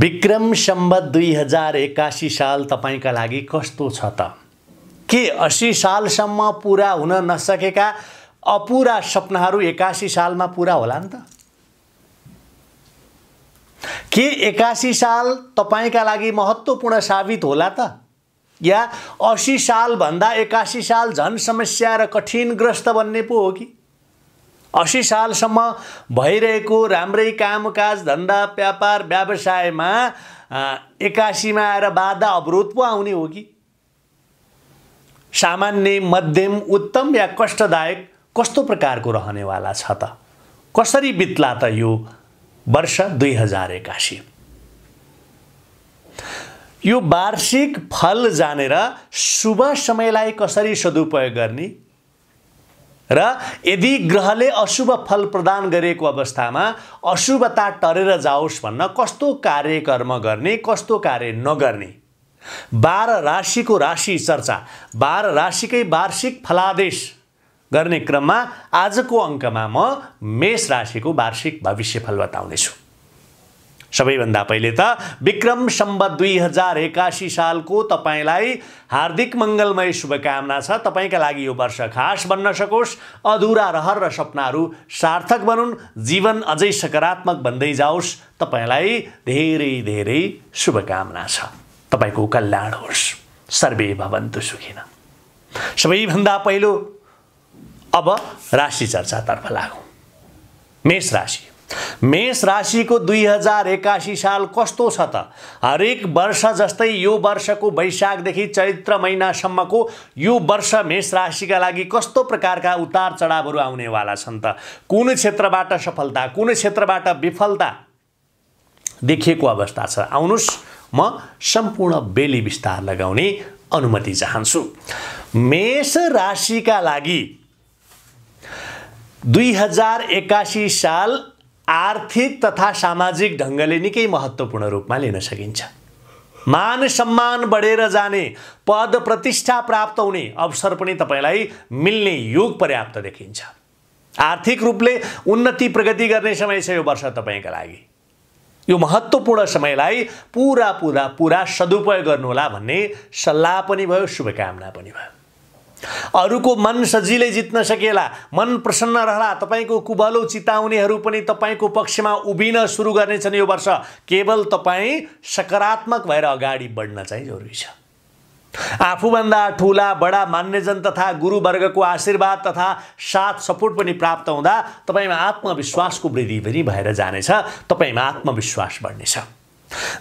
विक्रम सम्बत दुई हजार एक्कासी साल तपाईँका लागि कस्तो छ त के असी सालसम्म पुरा हुन नसकेका अपुरा सपनाहरू एक्कासी सालमा पुरा होला नि त के एक्कासी साल तपाईँका लागि महत्त्वपूर्ण साबित होला त या असी सालभन्दा एक्कासी साल झन् समस्या र कठिनग्रस्त बन्ने पो हो कि असी सालसम्म भइरहेको राम्रै कामकाज धन्दा व्यापार व्यवसायमा एकासीमा आएर बाधा अवरोध पो आउने हो कि सामान्य मध्यम उत्तम या कष्टदायक कस्तो प्रकारको रहनेवाला छ त कसरी बित्ला त यो वर्ष दुई हजार एकासी यो वार्षिक फल जानेर शुभ समयलाई कसरी सदुपयोग गर्ने र यदि ग्रहले अशुभ फल प्रदान गरेको अवस्थामा अशुभता टरेर जाओस् भन्न कस्तो कार्यक्रम गर्ने कस्तो कार्य नगर्ने बाह्र राशिको राशि चर्चा बाह्र राशिकै वार्षिक फलादेश गर्ने क्रममा आजको अङ्कमा म मेष राशिको वार्षिक भविष्यफल बताउनेछु सबैभन्दा पहिले त विक्रम सम्बत दुई हजार एकासी सालको तपाईँलाई हार्दिक मङ्गलमय शुभकामना छ तपाईँका लागि यो वर्ष खास बन्न सकोस् अधुरा रहर र सपनाहरू सार्थक बनुन् जीवन अझै सकारात्मक बन्दै जाओस् तपाईँलाई धेरै धेरै शुभकामना छ तपाईँको कल्याण होस् सर्वे भवन्तु सुखिन सबैभन्दा पहिलो अब राशि चर्चातर्फ लागौँ मेष राशि मेष राशिको दुई हजार एक्कासी साल कस्तो छ त हरेक वर्ष जस्तै यो वर्षको वैशाखदेखि चैत्र महिनासम्मको यो वर्ष मेष राशिका लागि कस्तो प्रकारका उतार चढावहरू आउनेवाला छन् त कुन क्षेत्रबाट सफलता कुन क्षेत्रबाट विफलता देखिएको अवस्था छ आउनुहोस् म सम्पूर्ण बेली विस्तार लगाउने अनुमति चाहन्छु मेष राशिका लागि दुई हजार एक्कासी साल आर्थिक तथा सामाजिक ढङ्गले निकै महत्त्वपूर्ण रूपमा लिन सकिन्छ मान सम्मान बढेर जाने पद प्रतिष्ठा प्राप्त हुने अवसर पनि तपाईँलाई मिल्ने योग पर्याप्त देखिन्छ आर्थिक रूपले उन्नति प्रगति गर्ने समय छ यो वर्ष तपाईँका लागि यो महत्त्वपूर्ण समयलाई पुरा पुरा पुरा सदुपयोग गर्नुहोला भन्ने सल्लाह पनि भयो शुभकामना पनि भयो अरूको मन सजिलै जित्न सकेला मन प्रसन्न रहला तपाईँको कुबलो चिताउनेहरू पनि तपाईँको पक्षमा उभिन सुरु गर्नेछन् यो वर्ष केवल तपाईँ सकारात्मक भएर अगाडि बढ्न चाहिँ जरुरी छ आफूभन्दा ठुला बडा मान्यजन तथा गुरुवर्गको आशीर्वाद तथा साथ सपोर्ट पनि प्राप्त हुँदा तपाईँमा आत्मविश्वासको वृद्धि पनि भएर जानेछ तपाईँमा आत्मविश्वास बढ्नेछ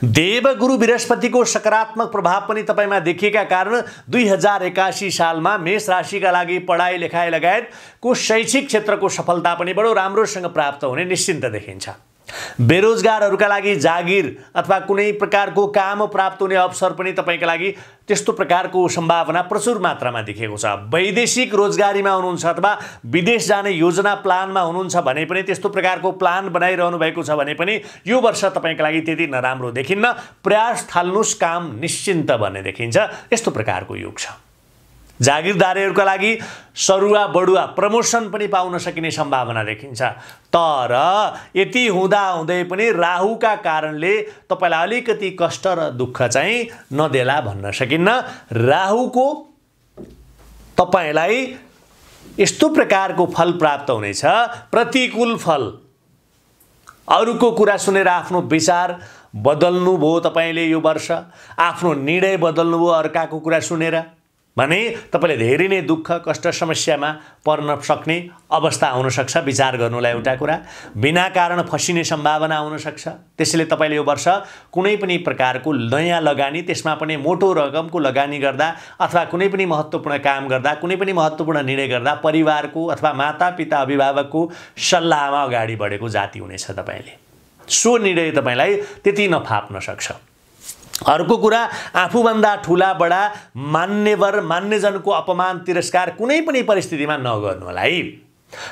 देवगुरु बृहस्पतिको सकारात्मक प्रभाव पनि तपाईँमा देखिएका कारण दुई हजार एकासी सालमा मेष राशिका लागि पढाइ लेखाइ लगायतको शैक्षिक क्षेत्रको सफलता पनि बडो राम्रोसँग प्राप्त हुने निश्चिन्त देखिन्छ बेरोजगारहरूका लागि जागिर अथवा कुनै प्रकारको काम प्राप्त हुने अवसर पनि तपाईँका लागि त्यस्तो प्रकारको सम्भावना प्रचुर मात्रामा देखिएको छ वैदेशिक रोजगारीमा हुनुहुन्छ अथवा विदेश जाने योजना प्लानमा हुनुहुन्छ भने पनि त्यस्तो प्रकारको प्लान बनाइरहनु भएको छ भने पनि यो वर्ष तपाईँका लागि त्यति नराम्रो देखिन्न प्रयास थाल्नुहोस् काम निश्चिन्त भन्ने देखिन्छ यस्तो प्रकारको योग छ जागिरदारीहरूका लागि सरुवा बडुवा प्रमोसन पनि पाउन सकिने सम्भावना देखिन्छ तर यति हुँदाहुँदै पनि राहुका कारणले तपाईँलाई अलिकति कष्ट र दुःख चाहिँ नदेला भन्न सकिन्न राहुको तपाईँलाई यस्तो प्रकारको फल प्राप्त हुनेछ प्रतिकूल फल अरूको कुरा सुनेर आफ्नो विचार बदल्नुभयो तपाईँले यो वर्ष आफ्नो निर्णय बदल्नुभयो अर्काको कुरा सुनेर भने तपाईँले धेरै नै दुःख कष्ट समस्यामा पर्न सक्ने अवस्था आउनसक्छ विचार गर्नुलाई एउटा कुरा बिना कारण फसिने सम्भावना आउनसक्छ त्यसैले तपाईँले यो वर्ष कुनै पनि प्रकारको नयाँ लगानी त्यसमा पनि मोटो रकमको लगानी गर्दा अथवा कुनै पनि महत्त्वपूर्ण काम गर्दा कुनै पनि महत्त्वपूर्ण निर्णय गर्दा परिवारको अथवा मातापिता अभिभावकको सल्लाहमा अगाडि बढेको जाति हुनेछ तपाईँले सो निर्णय तपाईँलाई त्यति नफाप्न सक्छ अर्को कुरा आफूभन्दा ठुला बडा मान्यवर मान्यजनको अपमान तिरस्कार कुनै पनि परिस्थितिमा नगर्नु होला है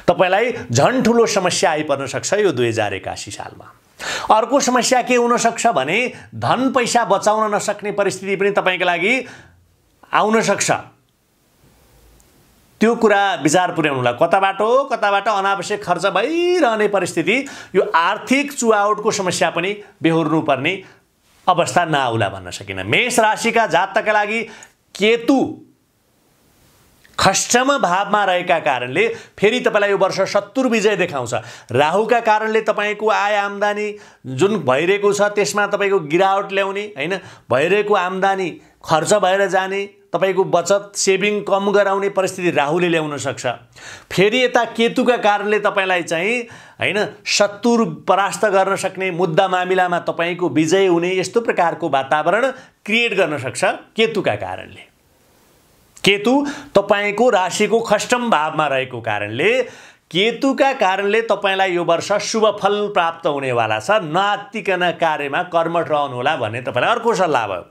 तपाईँलाई झन् ठुलो समस्या आइपर्न सक्छ यो दुई हजार एकासी सालमा अर्को समस्या के हुनसक्छ भने धन पैसा बचाउन नसक्ने परिस्थिति पनि तपाईँको लागि आउन सक्छ त्यो कुरा विचार होला कताबाट हो कताबाट अनावश्यक खर्च भइरहने परिस्थिति यो आर्थिक चुहावटको समस्या पनि बेहोर्नुपर्ने अवस्था नआउला भन्न सकिन मेष राशिका जातकका लागि केतु खष्टम भावमा रहेका कारणले फेरि तपाईँलाई यो वर्ष सत्तुर विजय देखाउँछ राहुका कारणले तपाईँको आय आम्दानी जुन भइरहेको छ त्यसमा तपाईँको गिरावट ल्याउने होइन भइरहेको आम्दानी खर्च भएर जाने तपाईँको बचत सेभिङ कम गराउने परिस्थिति राहुले ल्याउन सक्छ फेरि यता केतुका कारणले तपाईँलाई चाहिँ होइन शत्रु परास्त गर्न सक्ने मुद्दा मामिलामा तपाईँको विजय हुने यस्तो प्रकारको वातावरण क्रिएट गर्न सक्छ केतुका कारणले केतु तपाईँको राशिको खष्टम भावमा रहेको कारणले केतुका कारणले तपाईँलाई यो वर्ष शुभ फल प्राप्त हुनेवाला छ नआत्तिकन कार्यमा कर्मठ रहनुहोला भन्ने तपाईँलाई अर्को सल्लाह भयो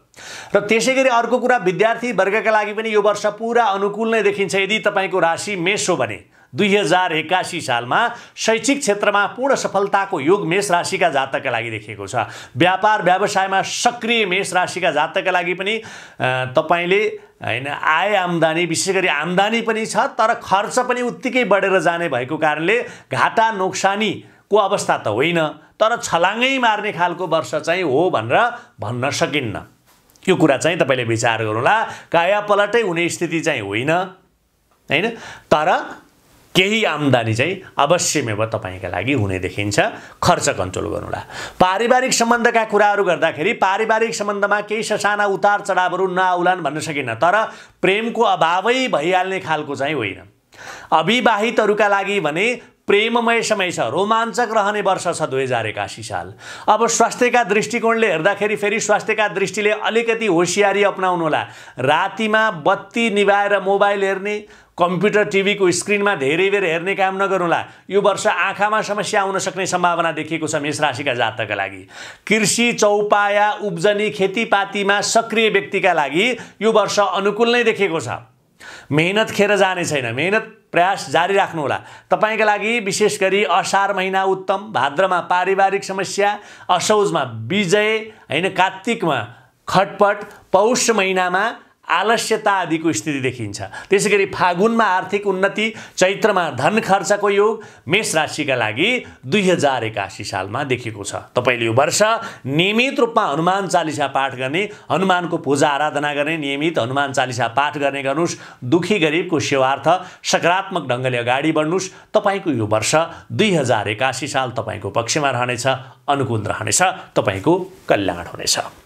र त्यसै गरी अर्को कुरा विद्यार्थी वर्गका लागि पनि यो वर्ष पुरा अनुकूल नै देखिन्छ यदि तपाईँको राशि मेष हो भने दुई हजार एक्कासी सालमा शैक्षिक क्षेत्रमा पूर्ण सफलताको योग मेष राशिका जातकका लागि देखिएको छ व्यापार व्यवसायमा सक्रिय मेष राशिका जातकका लागि पनि तपाईँले होइन आय आम्दानी विशेष गरी आम्दानी पनि छ तर खर्च पनि उत्तिकै बढेर जाने भएको कारणले घाटा नोक्सानीको अवस्था त होइन तर छलाङ्गै मार्ने खालको वर्ष चाहिँ हो भनेर भन्न सकिन्न यो कुरा चाहिँ तपाईँले विचार गर्नुहोला कायापलटै हुने स्थिति चाहिँ होइन होइन तर केही आम्दानी चाहिँ अवश्यमेव तपाईँका लागि हुने देखिन्छ खर्च कन्ट्रोल गर्नुहोला पारिवारिक सम्बन्धका कुराहरू गर्दाखेरि पारिवारिक सम्बन्धमा केही ससाना उतार चढावहरू नआउलान् भन्न सकिन्न तर प्रेमको अभावै भइहाल्ने खालको चाहिँ होइन अविवाहितहरूका लागि भने प्रेममय समय छ रोमाञ्चक रहने वर्ष छ दुई हजार एकासी साल अब स्वास्थ्यका दृष्टिकोणले हेर्दाखेरि फेरि स्वास्थ्यका दृष्टिले अलिकति होसियारी होला रातिमा बत्ती निभाएर मोबाइल हेर्ने कम्प्युटर टिभीको स्क्रिनमा धेरै बेर हेर्ने काम नगर्नुहोला यो वर्ष आँखामा समस्या आउन सक्ने सम्भावना देखिएको छ मेष राशिका जातकका लागि कृषि चौपाया उब्जनी खेतीपातीमा सक्रिय व्यक्तिका लागि यो वर्ष अनुकूल नै देखिएको छ मेहनत खेर जाने छैन मेहनत प्रयास जारी राख्नुहोला तपाईँका लागि विशेष गरी असार महिना उत्तम भाद्रमा पारिवारिक समस्या असौजमा विजय होइन कात्तिकमा खटपट पौष महिनामा आलस्यता आदिको स्थिति देखिन्छ त्यसै गरी फागुनमा आर्थिक उन्नति चैत्रमा धन खर्चको योग मेष राशिका लागि दुई हजार एकासी सालमा देखिएको छ तपाईँले यो वर्ष नियमित रूपमा हनुमान चालिसा पाठ गर्ने हनुमानको पूजा आराधना गर्ने नियमित हनुमान चालिसा पाठ गर्ने गर्नुहोस् दुःखी गरिबको सेवार्थ सकारात्मक ढङ्गले अगाडि बढ्नुहोस् तपाईँको यो वर्ष दुई हजार एकासी साल तपाईँको पक्षमा रहनेछ अनुकूल रहनेछ तपाईँको कल्याण हुनेछ